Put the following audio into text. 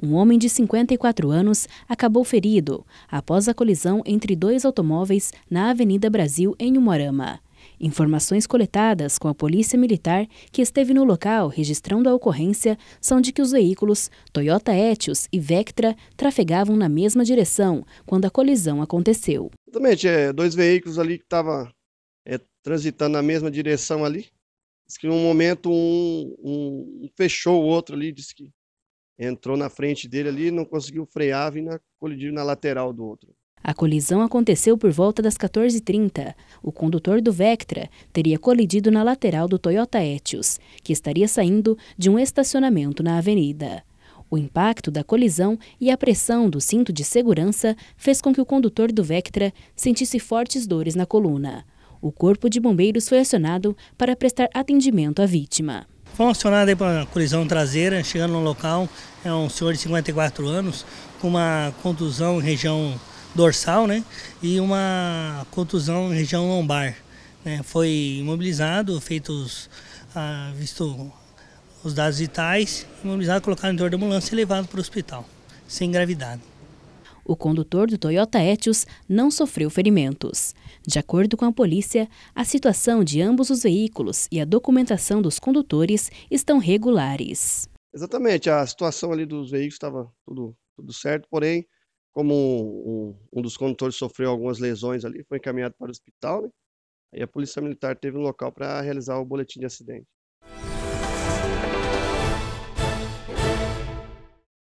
Um homem de 54 anos acabou ferido após a colisão entre dois automóveis na Avenida Brasil, em Umuarama. Informações coletadas com a Polícia Militar, que esteve no local registrando a ocorrência, são de que os veículos Toyota Etios e Vectra trafegavam na mesma direção quando a colisão aconteceu. Exatamente, é, dois veículos ali que estavam é, transitando na mesma direção ali. Diz que num momento um, um, um fechou o outro ali, disse que entrou na frente dele ali, não conseguiu frear, e na, colidiu na lateral do outro. A colisão aconteceu por volta das 14h30. O condutor do Vectra teria colidido na lateral do Toyota Etios, que estaria saindo de um estacionamento na avenida. O impacto da colisão e a pressão do cinto de segurança fez com que o condutor do Vectra sentisse fortes dores na coluna. O corpo de bombeiros foi acionado para prestar atendimento à vítima. Fomos acionado para colisão traseira, chegando no local, é um senhor de 54 anos, com uma contusão em região dorsal, né? E uma contusão em região lombar. Né? Foi imobilizado, feitos, ah, visto os dados vitais, imobilizado, colocado em dor da ambulância e levado para o hospital, sem gravidade. O condutor do Toyota Etios não sofreu ferimentos. De acordo com a polícia, a situação de ambos os veículos e a documentação dos condutores estão regulares. Exatamente, a situação ali dos veículos estava tudo, tudo certo, porém, como um, um, dos condutores sofreu algumas lesões ali, foi encaminhado para o hospital, né? Aí a Polícia Militar teve um local para realizar o boletim de acidente.